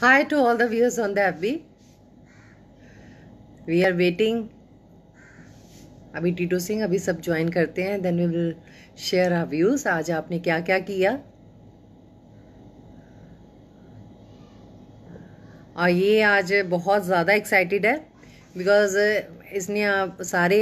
Hi to all the viewers on the FB. We are waiting. अभी टीटो सिंह अभी सब join करते हैं then we will share our views आज आपने क्या क्या किया और ये आज बहुत ज़्यादा एक्साइटेड है बिकॉज इसने आप सारे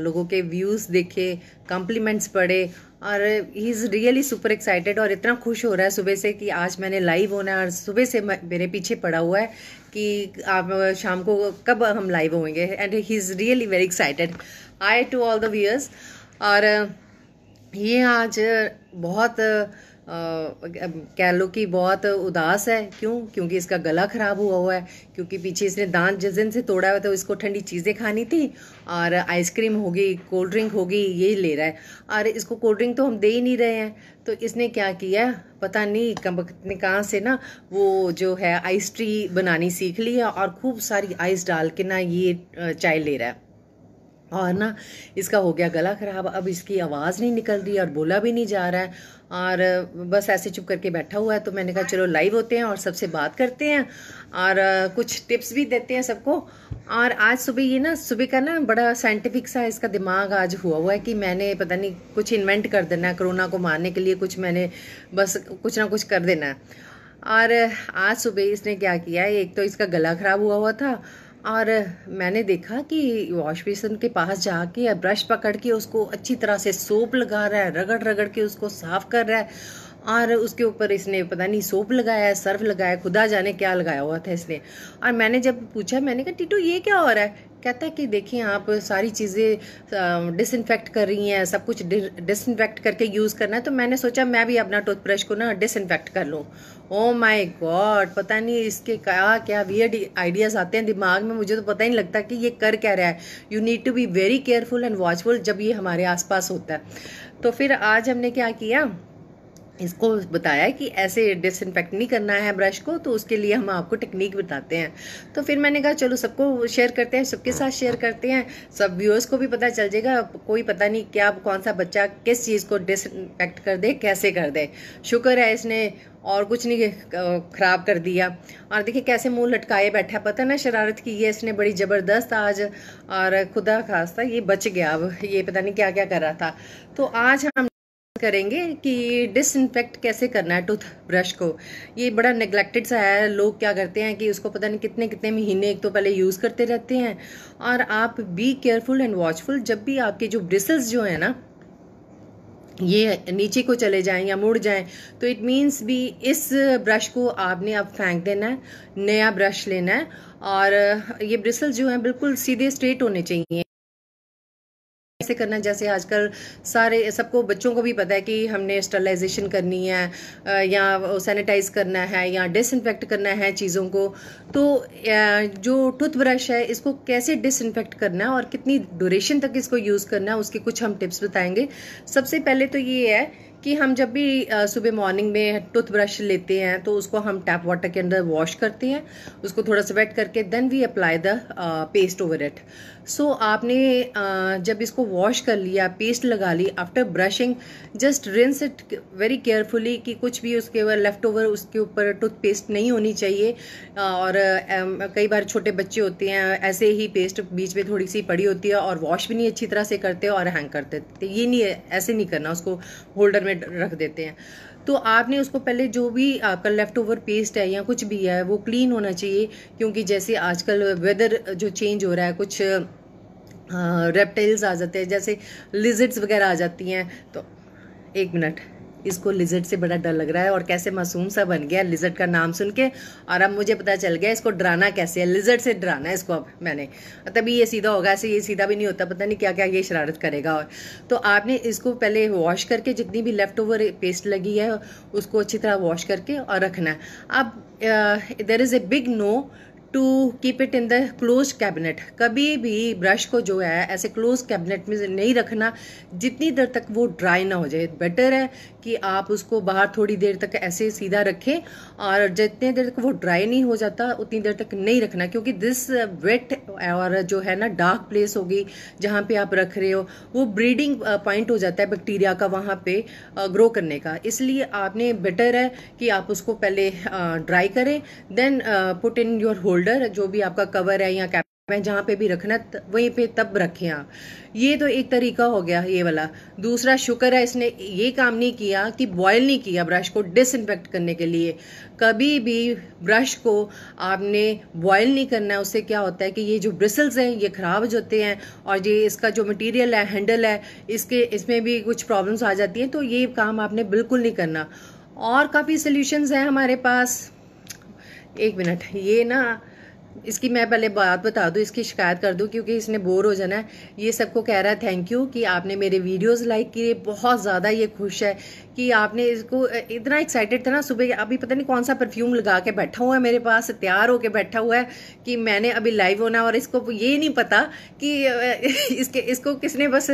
लोगों के व्यूज़ देखे कॉम्प्लीमेंट्स पढ़े और he is really super excited और इतना खुश हो रहा है सुबह से कि आज मैंने लाइव होना है और सुबह से मेरे पीछे पड़ा हुआ है कि आप शाम को कब हम लाइव होंगे and he is really very excited hi to all the viewers और ये आज बहुत कह लो कि बहुत उदास है क्यों क्योंकि इसका गला ख़राब हुआ हुआ है क्योंकि पीछे इसने दांत जिस दिन से तोड़ा हुआ तो इसको ठंडी चीज़ें खानी थी और आइसक्रीम होगी कोल्ड ड्रिंक होगी ये ले रहा है और इसको कोल्ड ड्रिंक तो हम दे ही नहीं रहे हैं तो इसने क्या किया पता नहीं कम्बक ने कहाँ से ना वो जो है आइस ट्री बनानी सीख ली है और खूब सारी आइस डाल के ना ये चाय ले रहा है और ना इसका हो गया गला ख़राब अब इसकी आवाज़ नहीं निकल रही और बोला भी नहीं जा रहा है और बस ऐसे चुप करके बैठा हुआ है तो मैंने कहा चलो लाइव होते हैं और सबसे बात करते हैं और कुछ टिप्स भी देते हैं सबको और आज सुबह ये ना सुबह का ना बड़ा साइंटिफिक सा इसका दिमाग आज हुआ हुआ है कि मैंने पता नहीं कुछ इन्वेंट कर देना है कोरोना को मारने के लिए कुछ मैंने बस कुछ ना कुछ कर देना है और आज सुबह इसने क्या किया एक तो इसका गला ख़राब हुआ हुआ था और मैंने देखा कि वॉश बेसन के पास जाके ब्रश पकड़ के उसको अच्छी तरह से सोप लगा रहा है रगड़ रगड़ के उसको साफ़ कर रहा है और उसके ऊपर इसने पता नहीं सोप लगाया है सर्फ लगाया खुदा जाने क्या लगाया हुआ था इसने और मैंने जब पूछा मैंने कहा टीटू ये क्या हो रहा है कहता है कि देखिए आप सारी चीज़ें डिसइनफेक्ट कर रही हैं सब कुछ डिसइनफेक्ट करके यूज़ करना है तो मैंने सोचा मैं भी अपना टूथब्रश को ना डिसइनफेक्ट कर लूँ ओ माय गॉड पता नहीं इसके क्या क्या वियर्ड आइडियाज़ आते हैं दिमाग में मुझे तो पता ही नहीं लगता कि ये कर क्या रहा है you need to be very careful and watchful जब ये हमारे आसपास होता है तो फिर आज हमने क्या किया इसको बताया कि ऐसे डिसइनफेक्ट नहीं करना है ब्रश को तो उसके लिए हम आपको टेक्निक बताते हैं तो फिर मैंने कहा चलो सबको शेयर करते हैं सबके साथ शेयर करते हैं सब व्यूअर्स को भी पता चल जाएगा कोई पता नहीं क्या कौन सा बच्चा किस चीज़ को डिसइनफेक्ट कर दे कैसे कर दे शुक्र है इसने और कुछ नहीं ख़राब कर दिया और देखिए कैसे मुंह लटकाए बैठा पता ना शरारत की है इसने बड़ी ज़बरदस्त आज और खुदा खास था ये बच गया अब ये पता नहीं क्या क्या कर रहा था तो आज हम करेंगे कि डिसइनफेक्ट कैसे करना है टूथ ब्रश को ये बड़ा निगलेक्टेड सा है लोग क्या करते हैं कि उसको पता नहीं कितने कितने महीने एक तो पहले यूज़ करते रहते हैं और आप बी केयरफुल एंड वॉचफुल जब भी आपके जो ब्रिसल्स जो है ना ये नीचे को चले जाएं या मुड़ जाएं तो इट मीन्स भी इस ब्रश को आपने अब आप फेंक देना है नया ब्रश लेना है और ये ब्रिसल्स जो है बिल्कुल सीधे स्ट्रेट होने चाहिए ऐसे करना जैसे आजकल सारे सबको बच्चों को भी पता है कि हमने स्टरलाइजेशन करनी है या सैनिटाइज करना है या डिसइनफेक्ट करना है चीज़ों को तो जो टूथब्रश है इसको कैसे डिसइनफेक्ट करना है और कितनी ड्यूरेशन तक इसको यूज़ करना है उसके कुछ हम टिप्स बताएंगे सबसे पहले तो ये है कि हम जब भी सुबह मॉर्निंग में टूथब्रश लेते हैं तो उसको हम टैप वाटर के अंदर वॉश करते हैं उसको थोड़ा सा वेट करके then we apply the paste over it so आपने uh, जब इसको वॉश कर लिया पेस्ट लगा ली after brushing just rinse it very carefully कि कुछ भी उसके ऊपर लेफ्ट ओवर उसके ऊपर टूथपेस्ट नहीं होनी चाहिए और uh, कई बार छोटे बच्चे होते हैं ऐसे ही पेस्ट बीच में थोड़ी सी पड़ी होती है और वॉश भी नहीं अच्छी तरह से करते और हैंग करते तो ये नहीं ऐसे नहीं करना उसको होल्डर में में रख देते हैं तो आपने उसको पहले जो भी आपका लेफ़्ट ओवर पेस्ट है या कुछ भी है वो क्लीन होना चाहिए क्योंकि जैसे आजकल वेदर जो चेंज हो रहा है कुछ रेप्टाइल्स आ जाते हैं जैसे लिजिट्स वगैरह आ जाती हैं तो एक मिनट इसको लिजर्ट से बड़ा डर लग रहा है और कैसे मासूम सा बन गया लिजर्ट का नाम सुन के और अब मुझे पता चल गया इसको डराना कैसे है लिजर्ट से डराना है इसको अब मैंने तभी ये सीधा होगा ऐसे ये सीधा भी नहीं होता पता नहीं क्या क्या ये शरारत करेगा और तो आपने इसको पहले वॉश करके जितनी भी लेफ्ट ओवर पेस्ट लगी है उसको अच्छी तरह वॉश करके और रखना है अब there is a big no to keep it in the close cabinet कभी भी ब्रश को जो है ऐसे क्लोज कैबिनेट में नहीं रखना जितनी देर तक वो ड्राई ना हो जाए बेटर है कि आप उसको बाहर थोड़ी देर तक ऐसे सीधा रखें और जितने देर तक वो ड्राई नहीं हो जाता उतनी देर तक नहीं रखना क्योंकि दिस वेट और जो है ना डार्क प्लेस होगी जहाँ पे आप रख रहे हो वो ब्रीडिंग पॉइंट हो जाता है बैक्टीरिया का वहाँ पे ग्रो करने का इसलिए आपने बेटर है कि आप उसको पहले ड्राई करें then put in your hold holder जो भी आपका कवर है या कैप मैं जहाँ पे भी रखना वहीं पे तब रखें आप ये तो एक तरीका हो गया ये वाला दूसरा शुक्र है इसने ये काम नहीं किया कि बॉयल नहीं किया ब्रश को डिसइनफेक्ट करने के लिए कभी भी ब्रश को आपने बॉयल नहीं करना है उससे क्या होता है कि ये जो ब्रिसल्स हैं ये ख़राब हो जाते हैं और ये इसका जो मटेरियल है हैंडल है इसके इसमें भी कुछ प्रॉब्लम्स आ जाती हैं तो ये काम आपने बिल्कुल नहीं करना और काफ़ी सोल्यूशंस हैं हमारे पास एक मिनट ये ना इसकी मैं पहले बात बता दूँ इसकी शिकायत कर दूँ क्योंकि इसने बोर हो जाना है ये सबको कह रहा है थैंक यू कि आपने मेरे वीडियोस लाइक किए बहुत ज़्यादा ये खुश है कि आपने इसको इतना एक्साइटेड था ना सुबह अभी पता नहीं कौन सा परफ्यूम लगा के बैठा हुआ है मेरे पास तैयार होकर बैठा हुआ है कि मैंने अभी लाइव होना और इसको ये नहीं पता कि इसके इसको किसने बस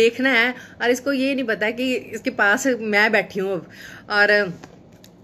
देखना है और इसको ये नहीं पता कि इसके पास मैं बैठी हूँ अब और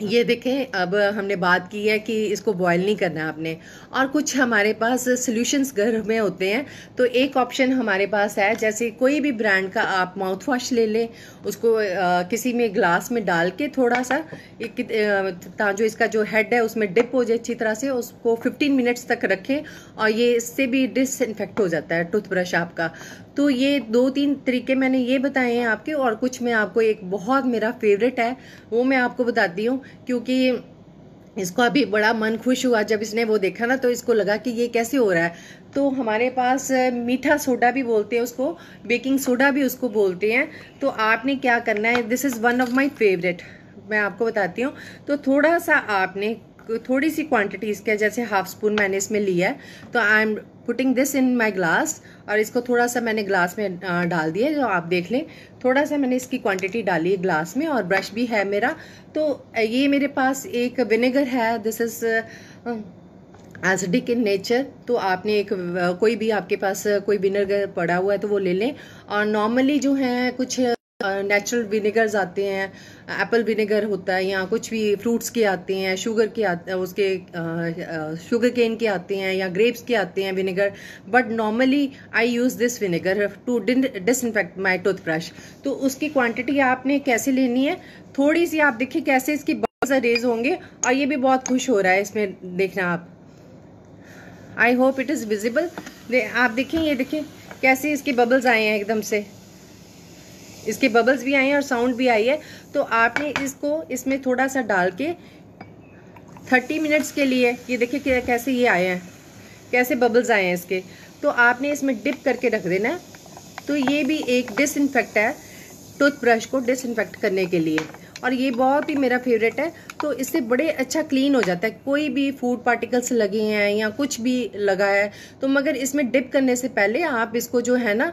ये देखें अब हमने बात की है कि इसको बॉयल नहीं करना आपने और कुछ हमारे पास सोल्यूशंस घर में होते हैं तो एक ऑप्शन हमारे पास है जैसे कोई भी ब्रांड का आप माउथ वॉश ले लें उसको आ, किसी में ग्लास में डाल के थोड़ा सा एक जो इसका जो हेड है उसमें डिप हो जाए अच्छी तरह से उसको 15 मिनट्स तक रखें और ये इससे भी डिसइनफेक्ट हो जाता है टूथब्रश आपका तो ये दो तीन तरीके मैंने ये बताए हैं आपके और कुछ मैं आपको एक बहुत मेरा फेवरेट है वो मैं आपको बताती हूँ क्योंकि इसको अभी बड़ा मन खुश हुआ जब इसने वो देखा ना तो इसको लगा कि ये कैसे हो रहा है तो हमारे पास मीठा सोडा भी बोलते हैं उसको बेकिंग सोडा भी उसको बोलते हैं तो आपने क्या करना है this is one of my favourite मैं आपको बताती हूँ तो थोड़ा सा आपने थोड़ी सी क्वांटिटी इसके जैसे हाफ स्पून मैंने इसमें लिया है तो I am putting this in my glass और इसको थोड़ा सा मैंने ग्लास में डाल दिया जो आप देख लें थोड़ा सा मैंने इसकी क्वांटिटी डाली है ग्लास में और ब्रश भी है मेरा तो ये मेरे पास एक विनेगर है this is acidic in nature तो आपने एक कोई भी आपके पास कोई विनेगर पड़ा हुआ है तो वो ले लें और नॉर्मली जो है कुछ नेचुरल विनेगर्स आते हैं एप्पल विनेगर होता है या कुछ भी फ्रूट्स के आते हैं शुगर के आते उसके शुगर केन के आते हैं या ग्रेप्स के आते हैं vinegar but normally I use this vinegar to disinfect my toothbrush तो उसकी क्वांटिटी आपने कैसे लेनी है थोड़ी सी आप देखिए कैसे इसकी बहुत रेज होंगे और ये भी बहुत खुश हो रहा है इसमें देखना आप I hope it is visible आप देखें ये देखें कैसे इसके बबल्स आए हैं एकदम से इसके बबल्स भी आए हैं और साउंड भी आई है तो आपने इसको इसमें थोड़ा सा डाल के थर्टी मिनट्स के लिए ये देखिए कैसे ये आए हैं कैसे बबल्स आए हैं इसके तो आपने इसमें डिप करके रख देना तो ये भी एक डिसइनफेक्ट है टूथब्रश को डिसइनफेक्ट करने के लिए और ये बहुत ही मेरा फेवरेट है तो इससे बड़े अच्छा क्लीन हो जाता है कोई भी फूड पार्टिकल्स लगे हैं या कुछ भी लगा है तो मगर इसमें डिप करने से पहले आप इसको जो है ना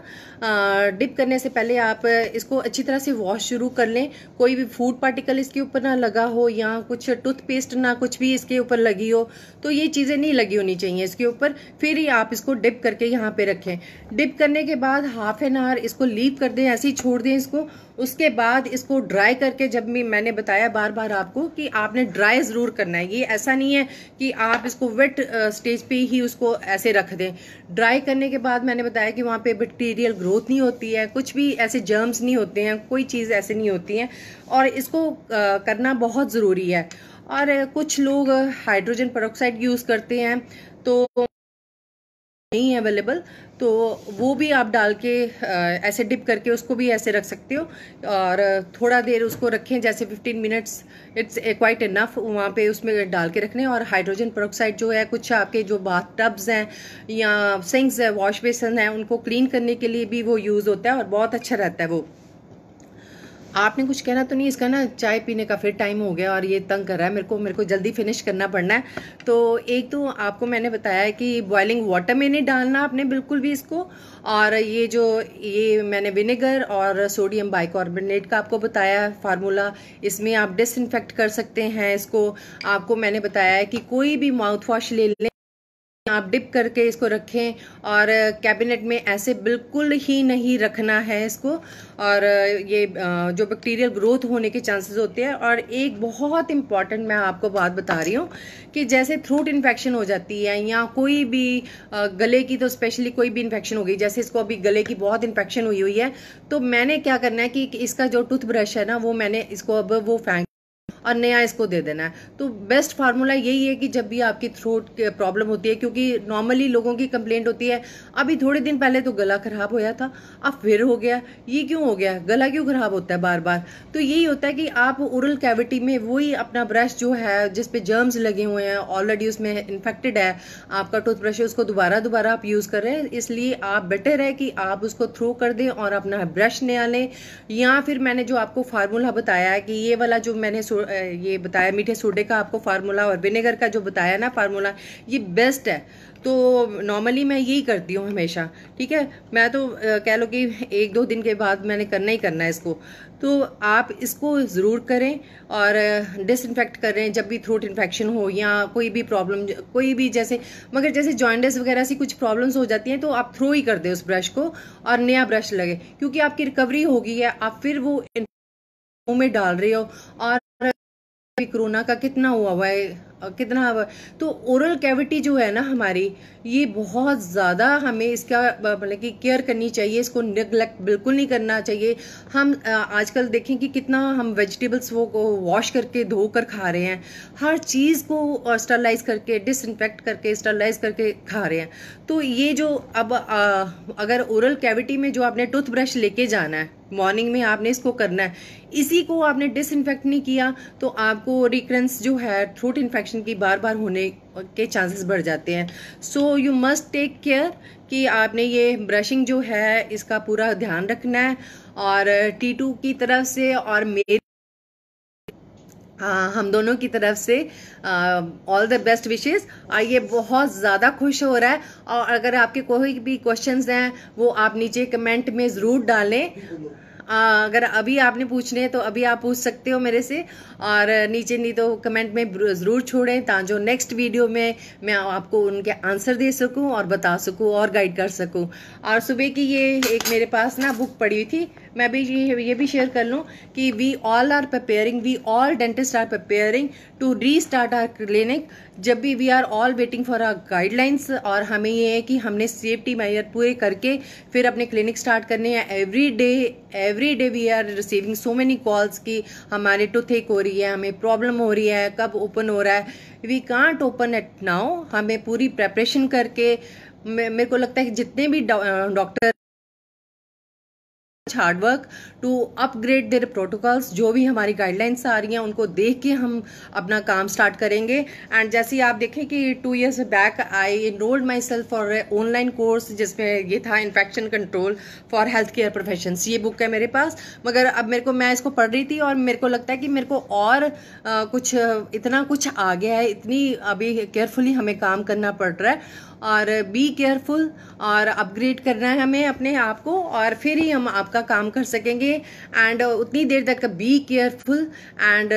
डिप करने से पहले आप इसको अच्छी तरह से वॉश शुरू कर लें कोई भी फूड पार्टिकल इसके ऊपर ना लगा हो या कुछ टूथपेस्ट ना कुछ भी इसके ऊपर लगी हो तो ये चीज़ें नहीं लगी होनी चाहिए इसके ऊपर फिर ही आप इसको डिप करके यहाँ पर रखें डिप करने के बाद हाफ एन आवर इसको लीव कर दें ऐसे ही छोड़ दें इसको उसके बाद इसको ड्राई करके जब भी मैंने बताया बार बार आपको कि आपने ड्राई ज़रूर करना है ये ऐसा नहीं है कि आप इसको वेट स्टेज पे ही उसको ऐसे रख दें ड्राई करने के बाद मैंने बताया कि वहाँ पे बैक्टीरियल ग्रोथ नहीं होती है कुछ भी ऐसे जर्म्स नहीं होते हैं कोई चीज़ ऐसे नहीं होती है और इसको करना बहुत ज़रूरी है और कुछ लोग हाइड्रोजन परोक्साइड यूज़ करते हैं तो नहीं है अवेलेबल तो वो भी आप डाल के ऐसे डिप करके उसको भी ऐसे रख सकते हो और थोड़ा देर उसको रखें जैसे 15 मिनट्स इट्स क्वाइट इनफ वहाँ पे उसमें डाल के रखने और हाइड्रोजन परोक्साइड जो है कुछ आपके जो बाथ टब्स हैं या सिंक्स हैं वॉश बेसन हैं उनको क्लीन करने के लिए भी वो यूज़ होता है और बहुत अच्छा रहता है वो आपने कुछ कहना तो नहीं इसका ना चाय पीने का फिर टाइम हो गया और ये तंग कर रहा है मेरे को मेरे को जल्दी फिनिश करना पड़ना है तो एक तो आपको मैंने बताया है कि बॉयलिंग वाटर में नहीं डालना आपने बिल्कुल भी इसको और ये जो ये मैंने विनेगर और सोडियम बाइकार्बोनेट का आपको बताया फार्मूला इसमें आप डिसइनफेक्ट कर सकते हैं इसको आपको मैंने बताया है कि कोई भी माउथ वॉश ले लें आप डिप करके इसको रखें और कैबिनेट में ऐसे बिल्कुल ही नहीं रखना है इसको और ये जो बैक्टीरियल ग्रोथ होने के चांसेस होते हैं और एक बहुत इम्पॉर्टेंट मैं आपको बात बता रही हूँ कि जैसे थ्रोट इन्फेक्शन हो जाती है या कोई भी गले की तो स्पेशली कोई भी इन्फेक्शन हो गई जैसे इसको अभी गले की बहुत इन्फेक्शन हुई हुई है तो मैंने क्या करना है कि इसका जो टूथब्रश है ना वो मैंने इसको अब वो फेंक और नया इसको दे देना है तो बेस्ट फार्मूला यही है कि जब भी आपकी थ्रोट प्रॉब्लम होती है क्योंकि नॉर्मली लोगों की कंप्लेंट होती है अभी थोड़े दिन पहले तो गला खराब होया था अब फिर हो गया ये क्यों हो गया गला क्यों खराब होता है बार बार तो यही होता है कि आप ओरल कैविटी में वही अपना ब्रश जो है जिसपे जर्म्स लगे हुए हैं ऑलरेडी उसमें इन्फेक्टेड है आपका टूथब्रश है उसको दोबारा दोबारा आप यूज़ कर रहे हैं इसलिए आप बेटर है कि आप उसको थ्रो कर दें और अपना ब्रश नया लें या फिर मैंने जो आपको फार्मूला बताया है कि ये वाला जो मैंने ये बताया मीठे सोडे का आपको फार्मूला और विनेगर का जो बताया ना फार्मूला ये बेस्ट है तो नॉर्मली मैं यही करती हूँ हमेशा ठीक है मैं तो कह लो कि एक दो दिन के बाद मैंने करना ही करना है इसको तो आप इसको ज़रूर करें और डिसइनफेक्ट करें जब भी थ्रोट इन्फेक्शन हो या कोई भी प्रॉब्लम कोई भी जैसे मगर जैसे जॉइंडस वगैरह से कुछ प्रॉब्लम्स हो जाती हैं तो आप थ्रो ही कर दें उस ब्रश को और नया ब्रश लगे क्योंकि आपकी रिकवरी होगी है आप फिर वो मुँह में डाल रहे हो और अभी कोरोना का कितना हुआ हुआ है कितना हुआ तो ओरल कैविटी जो है ना हमारी ये बहुत ज़्यादा हमें इसका मतलब कि केयर करनी चाहिए इसको निगलेक्ट बिल्कुल नहीं करना चाहिए हम आजकल देखें कि कितना हम वेजिटेबल्स वो को वॉश करके धो कर खा रहे हैं हर चीज़ को स्टरलाइज करके डिसइनफेक्ट करके स्टरलाइज करके खा रहे हैं तो ये जो अब अगर ओरल कैविटी में जो आपने टूथब्रश लेके जाना है मॉर्निंग में आपने इसको करना है इसी को आपने डिसइनफेक्ट नहीं किया तो आपको रिकरेंस जो है थ्रोट इन्फेक्शन की बार बार होने के चांसेस बढ़ जाते हैं so you must take care कि आपने ये ब्रशिंग जो है इसका पूरा ध्यान रखना है और टी टू की तरफ से और मेरे आ, हम दोनों की तरफ से ऑल द बेस्ट विशेस और ये बहुत ज़्यादा खुश हो रहा है और अगर आपके कोई भी क्वेश्चंस हैं वो आप नीचे कमेंट में ज़रूर डालें आ, अगर अभी आपने पूछने हैं तो अभी आप पूछ सकते हो मेरे से और नीचे नहीं तो कमेंट में ज़रूर छोड़ें ताजो नेक्स्ट वीडियो में मैं आपको उनके आंसर दे सकूं और बता सकूं और गाइड कर सकूं और सुबह की ये एक मेरे पास ना बुक पड़ी हुई थी मैं भी ये ये भी शेयर कर लूँ कि we all are preparing we all dentist are preparing to restart our clinic जब भी we are all waiting for our guidelines और हमें ये है कि हमने सेफ्टी मैजर पूरे करके फिर अपने क्लिनिक स्टार्ट करने हैं every day every day we are receiving so many calls कि हमारे टूथेक हो रही है हमें प्रॉब्लम हो रही है कब ओपन हो रहा है we can't open at now हमें पूरी प्रेपरेशन करके मेरे को लगता है कि जितने भी doctor hard work to upgrade their protocols जो भी हमारी गाइडलाइंस आ रही हैं उनको देख के हम अपना काम स्टार्ट करेंगे एंड जैसे ही आप देखें कि two years back I enrolled myself for online course जिसमें ये था infection control for health care profession ये बुक है मेरे पास मगर अब मेरे को मैं इसको पढ़ रही थी और मेरे को लगता है कि मेरे को और आ, कुछ इतना कुछ आ गया है इतनी अभी केयरफुली हमें काम करना पड़ रहा है और बी केयरफुल और अपग्रेड करना है हमें अपने आप को और फिर ही हम आपका काम कर सकेंगे एंड uh, उतनी देर तक be careful and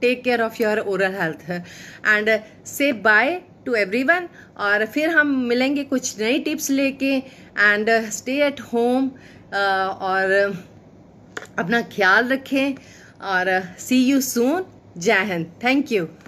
take care of your oral health and say bye to everyone और फिर हम मिलेंगे कुछ नई टिप्स लेके एंड स्टे एट होम और uh, अपना ख्याल रखें और सी यू सून जय हिंद थैंक यू